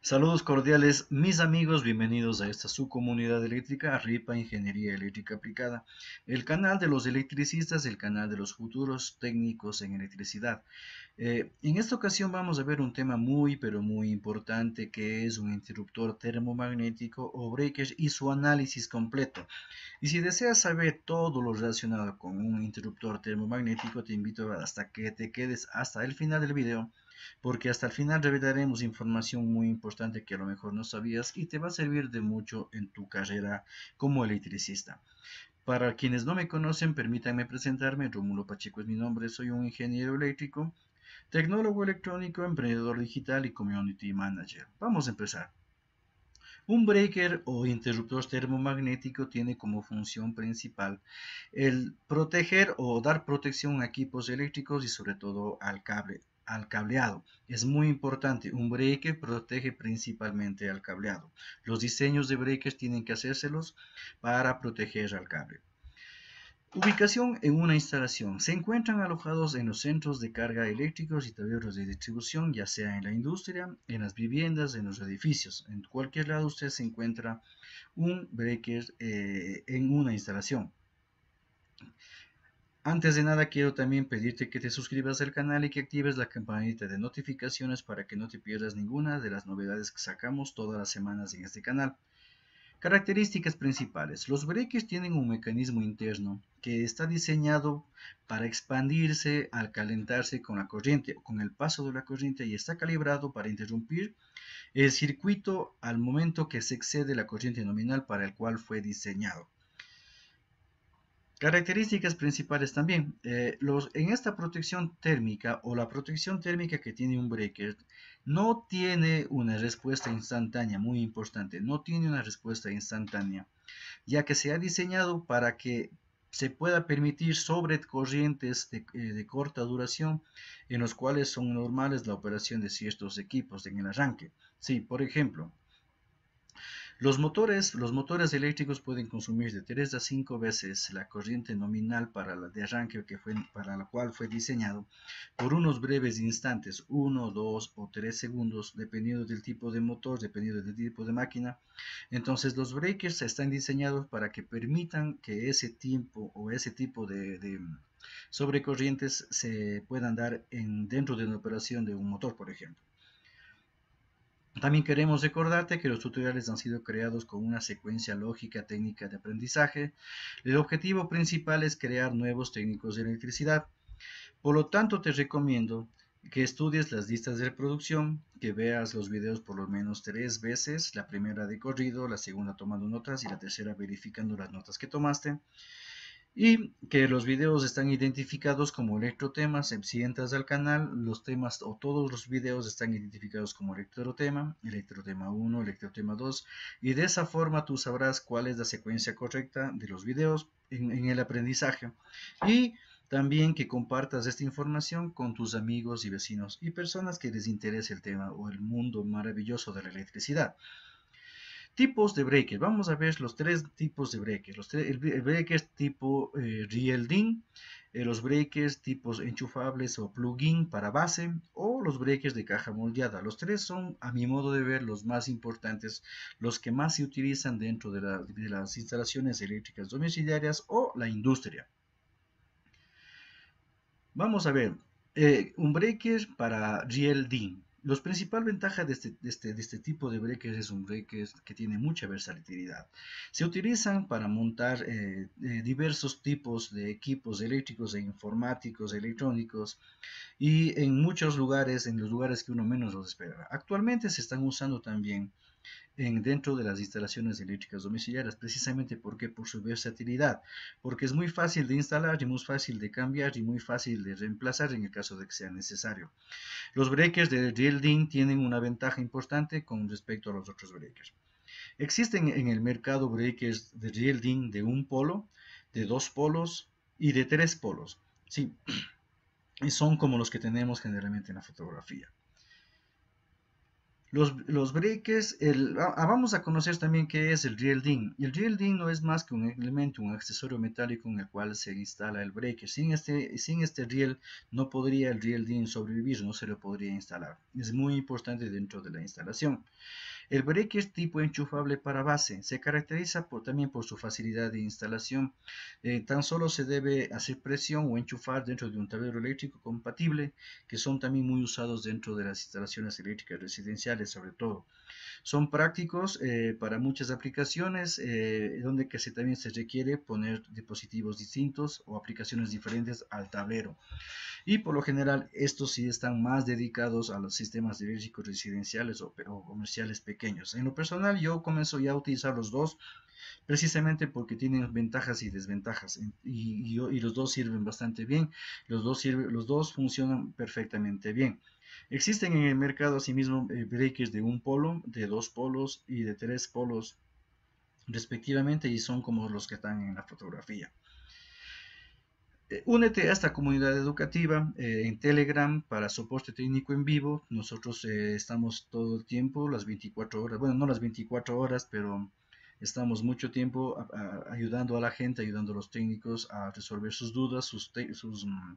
Saludos cordiales, mis amigos, bienvenidos a esta subcomunidad comunidad eléctrica, RIPA Ingeniería Eléctrica Aplicada, el canal de los electricistas, el canal de los futuros técnicos en electricidad. Eh, en esta ocasión vamos a ver un tema muy, pero muy importante que es un interruptor termomagnético o breaker y su análisis completo. Y si deseas saber todo lo relacionado con un interruptor termomagnético, te invito hasta que te quedes hasta el final del video porque hasta el final revelaremos información muy importante que a lo mejor no sabías y te va a servir de mucho en tu carrera como electricista. Para quienes no me conocen, permítanme presentarme. Romulo Pacheco es mi nombre, soy un ingeniero eléctrico, tecnólogo electrónico, emprendedor digital y community manager. Vamos a empezar. Un breaker o interruptor termomagnético tiene como función principal el proteger o dar protección a equipos eléctricos y sobre todo al cable al cableado. Es muy importante, un breaker protege principalmente al cableado. Los diseños de breakers tienen que hacérselos para proteger al cable. Ubicación en una instalación. Se encuentran alojados en los centros de carga eléctricos y tableros de distribución, ya sea en la industria, en las viviendas, en los edificios. En cualquier lado usted se encuentra un breaker eh, en una instalación. Antes de nada quiero también pedirte que te suscribas al canal y que actives la campanita de notificaciones para que no te pierdas ninguna de las novedades que sacamos todas las semanas en este canal. Características principales. Los breakers tienen un mecanismo interno que está diseñado para expandirse al calentarse con la corriente o con el paso de la corriente y está calibrado para interrumpir el circuito al momento que se excede la corriente nominal para el cual fue diseñado. Características principales también. Eh, los, en esta protección térmica o la protección térmica que tiene un breaker no tiene una respuesta instantánea, muy importante, no tiene una respuesta instantánea, ya que se ha diseñado para que se pueda permitir sobrecorrientes de, eh, de corta duración en los cuales son normales la operación de ciertos equipos en el arranque. Sí, por ejemplo, los motores, los motores eléctricos pueden consumir de 3 a 5 veces la corriente nominal para la de arranque que fue, para la cual fue diseñado por unos breves instantes, 1, 2 o 3 segundos, dependiendo del tipo de motor, dependiendo del tipo de máquina. Entonces los breakers están diseñados para que permitan que ese tiempo o ese tipo de, sobrecorrientes se puedan dar dentro de una operación de un motor, por ejemplo. También queremos recordarte que los tutoriales han sido creados con una secuencia lógica técnica de aprendizaje. El objetivo principal es crear nuevos técnicos de electricidad. Por lo tanto, te recomiendo que estudies las listas de reproducción, que veas los videos por lo menos tres veces, la primera de corrido, la segunda tomando notas y la tercera verificando las notas que tomaste y que los videos están identificados como electrotemas em, si entras al canal, los temas o todos los videos están identificados como electrotema, electrotema 1, electrotema 2, y de esa forma tú sabrás cuál es la secuencia correcta de los videos en el aprendizaje. Y también que compartas esta información con tus amigos y vecinos y personas que les interese el tema o el mundo maravilloso de la electricidad. Tipos de breakers. Vamos a ver los tres tipos de breakers. Los el, breakers tipo eh, Rielding, eh, los breakers tipos enchufables o plugin para base o los breakers de caja moldeada. Los tres son, a mi modo de ver, los más importantes, los que más se utilizan dentro de, las instalaciones eléctricas domiciliarias o la industria. Vamos a ver, eh, un breaker para Rielding. Los principal ventaja este, este, de este, tipo de breakers es un breaker que tiene mucha versatilidad. Se utilizan para montar eh, eh, diversos tipos de equipos eléctricos e informáticos, electrónicos y en muchos lugares, en los lugares que uno menos los espera. Actualmente se están usando también dentro de las instalaciones eléctricas domiciliarias, precisamente porque por su versatilidad, porque es muy fácil de instalar y muy fácil de cambiar y muy fácil de reemplazar en el caso de que sea necesario. Los breakers de Geraldine tienen una ventaja importante con respecto a los otros breakers. Existen en el mercado breakers de Geraldine de un polo, de dos polos y de tres polos. Sí, son como los que tenemos generalmente en la fotografía. Los, los breakers, ah, vamos a conocer también qué es el DIN, El DIN no es más que un elemento, un accesorio metálico en el cual se instala el breaker. Sin este, sin este riel no podría el DIN sobrevivir, no se lo podría instalar. Es muy importante dentro de la instalación. El breaker tipo enchufable para base. Se caracteriza por, también por su facilidad de instalación. Eh, tan solo se debe hacer presión o enchufar dentro de un tablero eléctrico compatible, que son también muy usados dentro de las instalaciones eléctricas residenciales, sobre todo. Son prácticos eh, para muchas aplicaciones, eh, donde que también se requiere poner dispositivos distintos o aplicaciones diferentes al tablero y por lo general estos sí están más dedicados a los sistemas de residenciales o, comerciales pequeños. En lo personal yo comienzo ya a utilizar los dos precisamente porque tienen ventajas y desventajas y, los dos sirven bastante bien, los dos, los dos funcionan perfectamente bien. Existen en el mercado asimismo eh, breakers de un polo, de dos polos y de tres polos respectivamente y son como los que están en la fotografía. Eh, únete a esta comunidad educativa eh, en Telegram para soporte técnico en vivo. Nosotros eh, estamos todo el tiempo, las 24 horas, bueno, no las 24 horas, pero Estamos mucho tiempo ayudando a la gente, ayudando a los técnicos a resolver sus dudas, mm,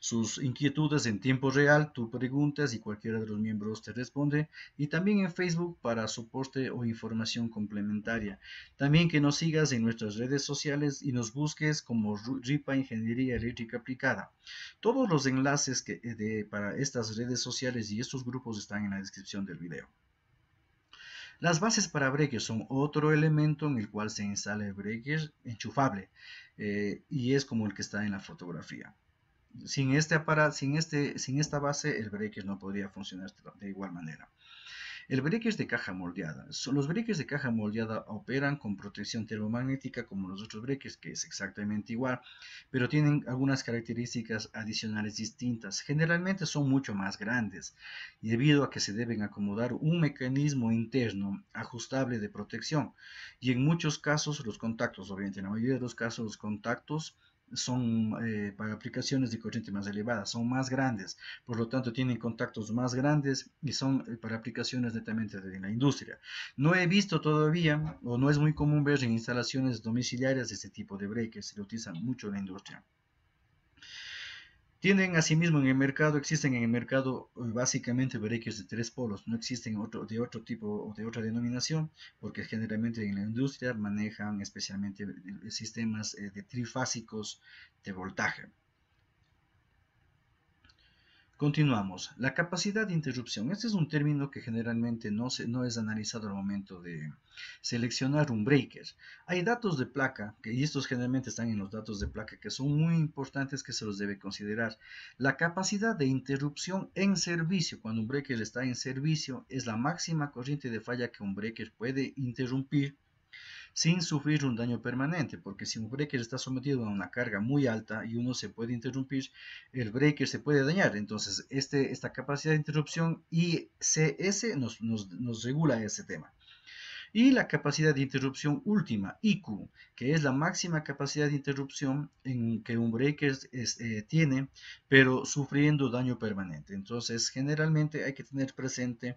sus, inquietudes en tiempo real. Tú preguntas y cualquiera de los miembros te responde. Y también en Facebook para soporte o información complementaria. También que nos sigas en nuestras redes sociales y nos busques como RIPA Ingeniería Eléctrica Aplicada. Todos los enlaces eh, para estas redes sociales y estos grupos están en la descripción del video. Las bases para breakers son otro elemento en el cual se instala el breaker enchufable eh, y es como el que está en la fotografía. Sin, este, sin, este, sin esta base el breaker no podría funcionar de igual manera. El break es de caja moldeada. Los breques de caja moldeada operan con protección termomagnética como los otros breques, que es exactamente igual, pero tienen algunas características adicionales distintas. Generalmente son mucho más grandes, debido a que se deben acomodar un mecanismo interno ajustable de protección, y en muchos casos los contactos, obviamente en la mayoría de los casos los contactos son eh, para aplicaciones de corriente más elevada, son más grandes, por lo tanto tienen contactos más grandes y son eh, para aplicaciones netamente de la industria. No he visto todavía, o no es muy común ver en instalaciones domiciliarias este tipo de breakers, se utilizan mucho en la industria. Tienen asimismo en el mercado, existen en el mercado eh, básicamente breakers de tres polos, no existen de otro tipo o de otra denominación, porque generalmente en la industria manejan especialmente sistemas eh, de trifásicos de voltaje. Continuamos. La capacidad de interrupción. Este es un término que generalmente no, se, no es analizado al momento de, seleccionar un breaker. Hay datos de placa, que, y estos generalmente están en los datos de placa, que son muy importantes que se los debe considerar. La capacidad de interrupción en servicio, cuando un breaker está en servicio, es la máxima corriente de falla que un breaker puede interrumpir sin sufrir un daño permanente, porque si un breaker está sometido a una carga muy alta y uno se puede interrumpir, el breaker se puede dañar. Entonces, este, esta capacidad de interrupción y CS nos regula ese tema y la capacidad de interrupción última, IQ, que es la máxima capacidad de interrupción en que un breaker eh, tiene, pero sufriendo daño permanente. Entonces, generalmente hay que tener presente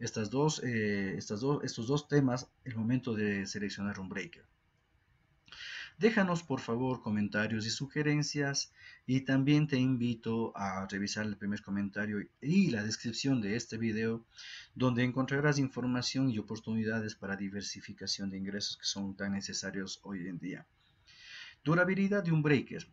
estas dos, eh, estas dos, estos dos temas el momento de seleccionar un breaker. Déjanos por favor comentarios y sugerencias y también te invito a revisar el primer comentario y la descripción de este video donde encontrarás información y oportunidades para diversificación de ingresos que son tan necesarios hoy en día. Durabilidad de un breaker.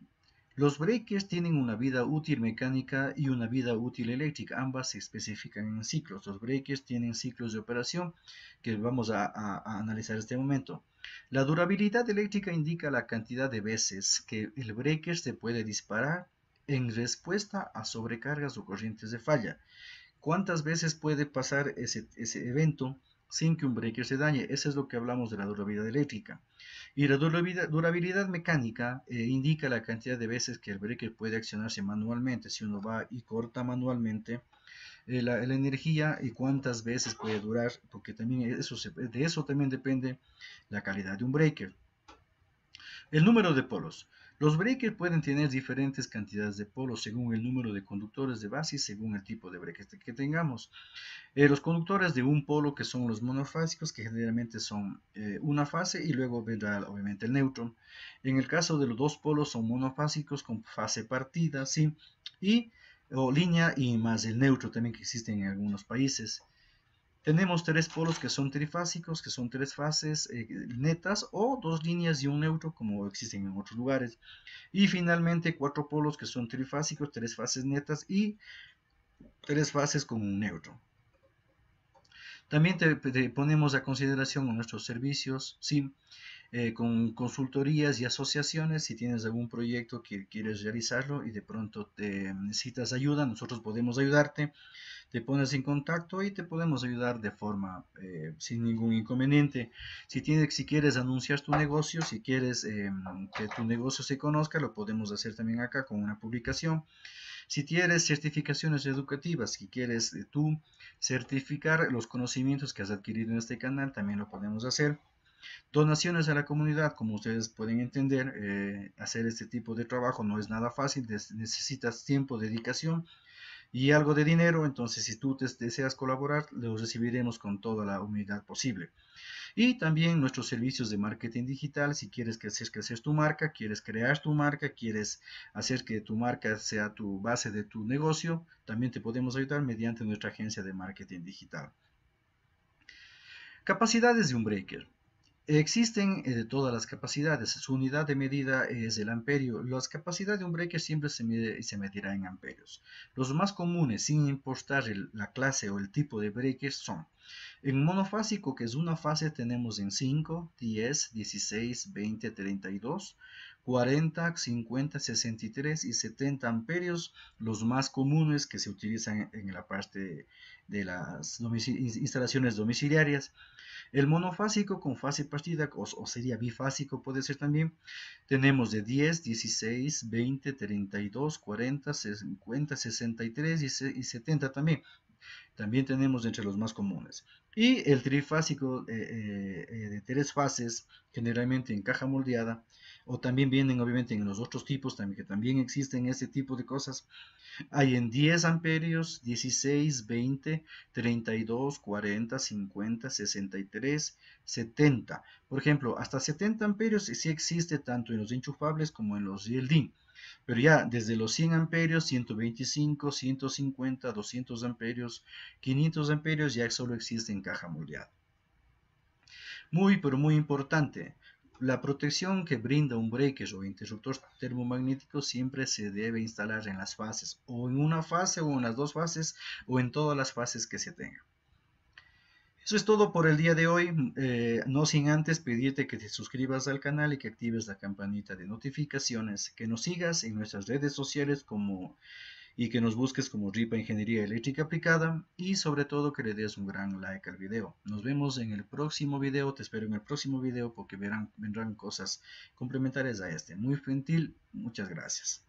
Los breakers tienen una vida útil mecánica y una vida útil eléctrica. Ambas se especifican en ciclos. Los breakers tienen ciclos de operación que vamos a, analizar en este momento. La durabilidad eléctrica indica la cantidad de veces que el breaker se puede disparar en respuesta a sobrecargas o corrientes de falla. ¿Cuántas veces puede pasar ese evento? sin que un breaker se dañe. Eso es lo que hablamos de la durabilidad eléctrica. Y la durabilidad, mecánica eh, indica la cantidad de veces que el breaker puede accionarse manualmente. Si uno va y corta manualmente eh, la, energía y cuántas veces puede durar, porque también eso de eso también depende la calidad de un breaker. El número de polos. Los breakers pueden tener diferentes cantidades de polos según el número de conductores de base y según el tipo de breaker que tengamos. Eh, los conductores de un polo que son los monofásicos, que generalmente son eh, una fase y luego vendrá obviamente el neutro. En el caso de los dos polos son monofásicos con fase partida, ¿sí? Y o línea y más el neutro también que existen en algunos países. Tenemos tres polos que son trifásicos, que son tres fases eh, netas o dos líneas y un neutro como existen en otros lugares. Y finalmente cuatro polos que son trifásicos, tres fases netas y tres fases con un neutro. También te, ponemos a consideración nuestros servicios, ¿sí? Eh, con consultorías y asociaciones, si tienes algún proyecto que quieres realizarlo y de pronto te necesitas ayuda, nosotros podemos ayudarte, te pones en contacto y te podemos ayudar de forma eh, sin ningún inconveniente. Si, tienes, si quieres anunciar tu negocio, si quieres em, que tu negocio se conozca, lo podemos hacer también acá con una publicación. Si tienes certificaciones educativas, si quieres eh, tú certificar los conocimientos que has adquirido en este canal, también lo podemos hacer. Donaciones a la comunidad, como ustedes pueden entender, eh, hacer este tipo de trabajo no es nada fácil, necesitas tiempo, dedicación y algo de dinero, entonces si tú te deseas colaborar, lo recibiremos con toda la humildad posible. Y también nuestros servicios de marketing digital, si quieres hacer crecer tu marca, quieres crear tu marca, quieres hacer que tu marca sea tu base de tu negocio, también te podemos ayudar mediante nuestra agencia de marketing digital. Capacidades de un breaker. Existen eh, de todas las capacidades, su unidad de medida es el amperio. Las capacidades de un breaker siempre se, mide, se medirá en amperios. Los más comunes, sin importar la clase o el tipo de breaker, son en monofásico, que es una fase, tenemos en 5, 10, 16, 20, 32. 40, 50, 63 y 70 amperios, los más comunes que se utilizan en la parte de las instalaciones domiciliarias. El monofásico con fase partida, o, sería bifásico puede ser también, tenemos de 10, 16, 20, 32, 40, 50, 63 y, 70 también. También tenemos entre los más comunes. Y el trifásico eh, eh, eh, de tres fases, generalmente en caja moldeada, o también vienen obviamente en los otros tipos también, que también existen este tipo de cosas. Hay en 10 amperios, 16, 20, 32, 40, 50, 63, 70. Por ejemplo, hasta 70 amperios sí existe tanto en los enchufables como en los DLD. Pero ya desde los 100 amperios, 125, 150, 200 amperios, 500 amperios ya solo existe en caja moldeada. Muy, pero muy importante. La protección que brinda un breaker o interruptor termomagnético siempre se debe instalar en las fases, o en una fase, o en las dos fases, o en todas las fases que se tengan. Eso es todo por el día de hoy, eh, no sin antes pedirte que te suscribas al canal y que actives la campanita de notificaciones, que nos sigas en nuestras redes sociales como y que nos busques como RIPA Ingeniería Eléctrica Aplicada y sobre todo que le des un gran like al video. Nos vemos en el próximo video, te espero en el próximo video porque verán, vendrán cosas complementarias a este. Muy gentil, muchas gracias.